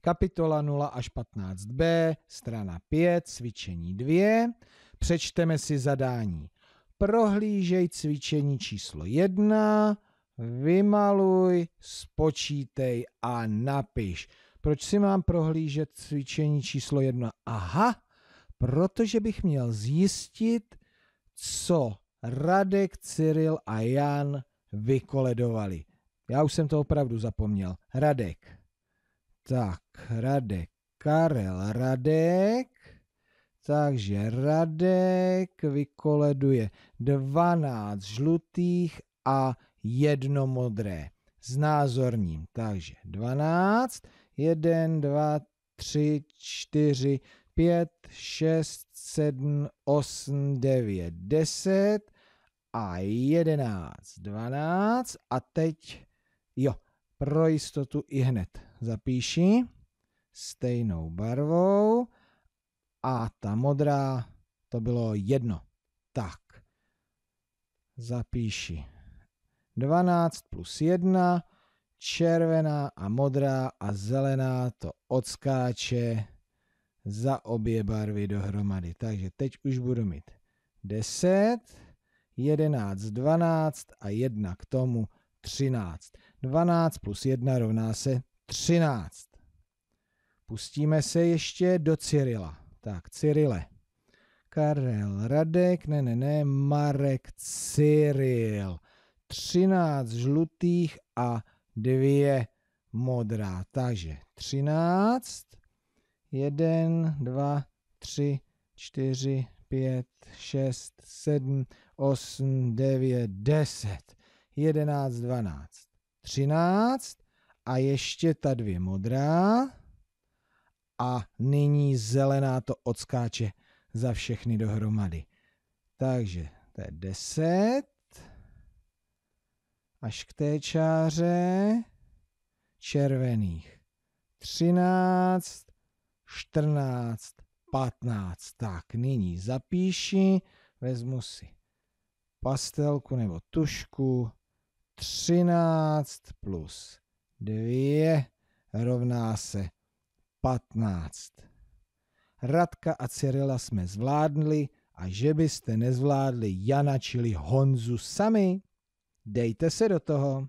kapitola 0 až 15b, strana 5, cvičení 2. Přečteme si zadání. Prohlížej cvičení číslo 1, vymaluj, spočítej a napiš. Proč si mám prohlížet cvičení číslo 1? Aha, protože bych měl zjistit, co Radek, Cyril a Jan vykoledovali. Já už jsem to opravdu zapomněl. Radek. Tak, Radek, Karel, Radek. Takže Radek vykoleduje 12 žlutých a jedno modré. s názorním. Takže 12, 1, 2, 3, 4, 5, 6, 7, 8, 9, 10 a 11, 12 a teď, jo, pro jistotu i hned zapíši stejnou barvou a ta modrá to bylo jedno. Tak, zapíši 12 plus 1, červená a modrá a zelená to odskáče za obě barvy dohromady. Takže teď už budu mít 10, 11, 12 a 1 k tomu 13. 12 plus 1 rovná se 13. Pustíme se ještě do Cyrila. Tak, Cyrile. Karel Radek, ne, ne, ne, Marek Cyril. 13 žlutých a 2 modrá. Takže 13, 1, 2, 3, 4, 5, 6, 7, 8, 9, 10. 11, 12, 13 a ještě ta dvě modrá a nyní zelená to odskáče za všechny dohromady. Takže to je 10 až k té čáře červených. 13, 14, 15. Tak, nyní zapíši, vezmu si pastelku nebo tušku, 13 plus 2 rovná se 15. Radka a Cyrila jsme zvládli a že byste nezvládli Jana čili Honzu sami, dejte se do toho.